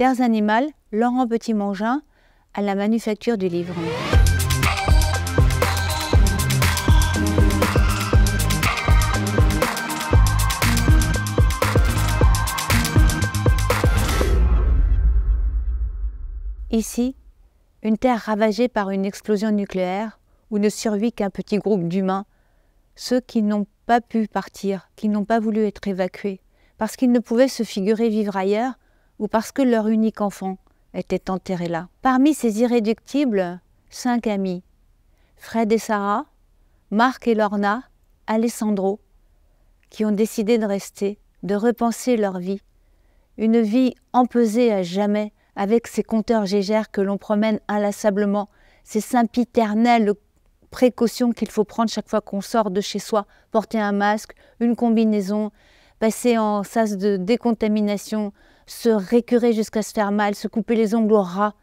Terres animales, Laurent Petit-Mangin, à la manufacture du livre. Ici, une terre ravagée par une explosion nucléaire où ne survit qu'un petit groupe d'humains, ceux qui n'ont pas pu partir, qui n'ont pas voulu être évacués, parce qu'ils ne pouvaient se figurer vivre ailleurs ou parce que leur unique enfant était enterré là. Parmi ces irréductibles, cinq amis, Fred et Sarah, Marc et Lorna, Alessandro, qui ont décidé de rester, de repenser leur vie, une vie empesée à jamais avec ces compteurs gégères que l'on promène inlassablement, ces sempiternelles précautions qu'il faut prendre chaque fois qu'on sort de chez soi, porter un masque, une combinaison, passer en sas de décontamination, se récurer jusqu'à se faire mal, se couper les ongles au rat,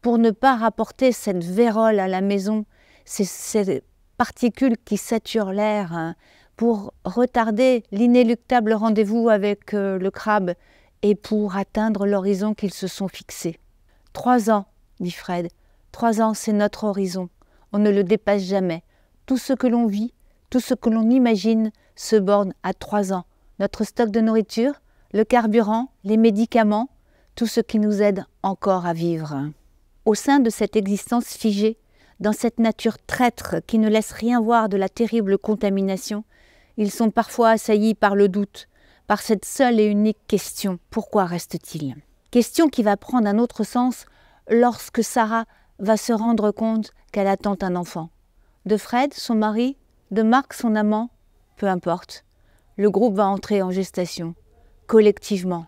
pour ne pas rapporter cette vérole à la maison, ces, ces particules qui saturent l'air, hein, pour retarder l'inéluctable rendez-vous avec euh, le crabe et pour atteindre l'horizon qu'ils se sont fixés. « Trois ans, dit Fred, trois ans, c'est notre horizon. On ne le dépasse jamais. Tout ce que l'on vit, tout ce que l'on imagine se borne à trois ans notre stock de nourriture, le carburant, les médicaments, tout ce qui nous aide encore à vivre. Au sein de cette existence figée, dans cette nature traître qui ne laisse rien voir de la terrible contamination, ils sont parfois assaillis par le doute, par cette seule et unique question pourquoi reste-t-il Question qui va prendre un autre sens lorsque Sarah va se rendre compte qu'elle attend un enfant. De Fred, son mari, de Marc, son amant, peu importe le groupe va entrer en gestation, collectivement.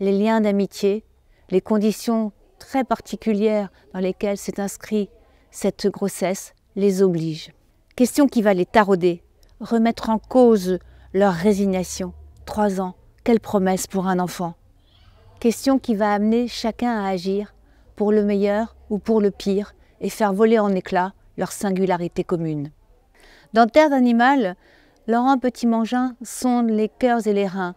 Les liens d'amitié, les conditions très particulières dans lesquelles s'est inscrite cette grossesse les obligent. Question qui va les tarauder, remettre en cause leur résignation. Trois ans, quelle promesse pour un enfant Question qui va amener chacun à agir pour le meilleur ou pour le pire et faire voler en éclats leur singularité commune. Dans Terre d'animal, Laurent Petit-Mangin sonde les cœurs et les reins,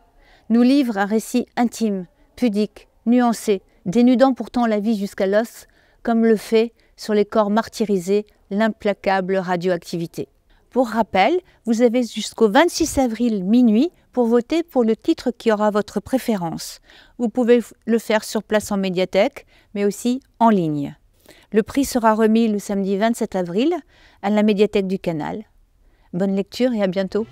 nous livre un récit intime, pudique, nuancé, dénudant pourtant la vie jusqu'à l'os, comme le fait, sur les corps martyrisés, l'implacable radioactivité. Pour rappel, vous avez jusqu'au 26 avril minuit pour voter pour le titre qui aura votre préférence. Vous pouvez le faire sur place en médiathèque, mais aussi en ligne. Le prix sera remis le samedi 27 avril à la médiathèque du canal. Bonne lecture et à bientôt.